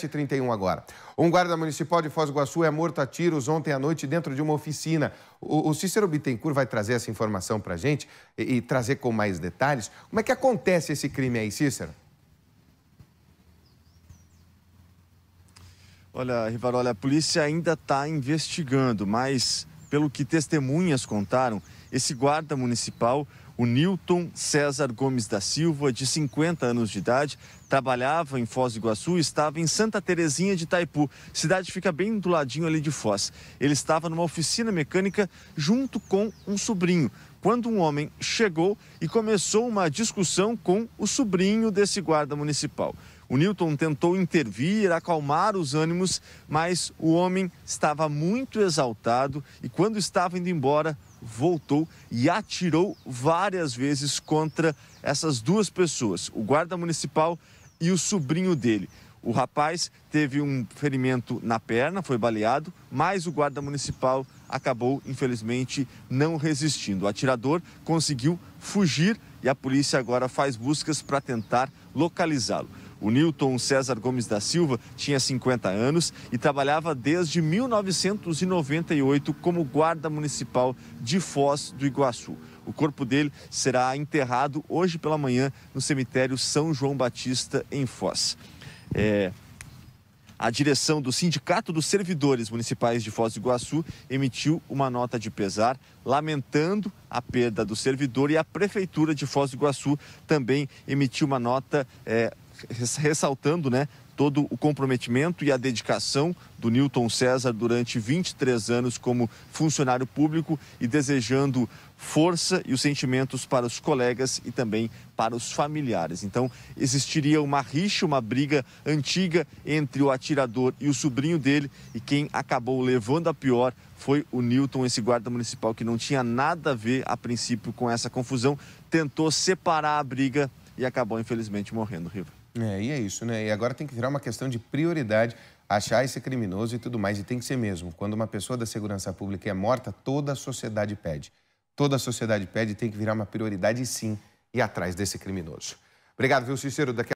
7h31 agora. Um guarda municipal de Foz do Iguaçu é morto a tiros ontem à noite dentro de uma oficina. O, o Cícero Bittencourt vai trazer essa informação para a gente e, e trazer com mais detalhes. Como é que acontece esse crime aí, Cícero? Olha, Rivarola, a polícia ainda está investigando, mas pelo que testemunhas contaram, esse guarda municipal, o Newton César Gomes da Silva, de 50 anos de idade, trabalhava em Foz do Iguaçu e estava em Santa Terezinha de Itaipu. Cidade fica bem do ladinho ali de Foz. Ele estava numa oficina mecânica junto com um sobrinho, quando um homem chegou e começou uma discussão com o sobrinho desse guarda municipal. O Newton tentou intervir, acalmar os ânimos, mas o homem estava muito exaltado e, quando estava indo embora, voltou e atirou várias vezes contra essas duas pessoas, o guarda municipal e o sobrinho dele. O rapaz teve um ferimento na perna, foi baleado, mas o guarda municipal acabou, infelizmente, não resistindo. O atirador conseguiu fugir e a polícia agora faz buscas para tentar localizá-lo. O Newton César Gomes da Silva tinha 50 anos e trabalhava desde 1998 como guarda municipal de Foz do Iguaçu. O corpo dele será enterrado hoje pela manhã no cemitério São João Batista, em Foz. É, a direção do Sindicato dos Servidores Municipais de Foz do Iguaçu emitiu uma nota de pesar, lamentando a perda do servidor, e a Prefeitura de Foz do Iguaçu também emitiu uma nota é, ressaltando né, todo o comprometimento e a dedicação do Newton César durante 23 anos como funcionário público e desejando força e os sentimentos para os colegas e também para os familiares. Então, existiria uma rixa, uma briga antiga entre o atirador e o sobrinho dele, e quem acabou levando a pior foi o Newton, esse guarda municipal que não tinha nada a ver a princípio com essa confusão, tentou separar a briga e acabou infelizmente morrendo, Riva. É, e é isso, né? E agora tem que virar uma questão de prioridade achar esse criminoso e tudo mais. E tem que ser mesmo. Quando uma pessoa da segurança pública é morta, toda a sociedade pede. Toda a sociedade pede, e tem que virar uma prioridade, sim, e atrás desse criminoso. Obrigado, viu, Cícero? Daqui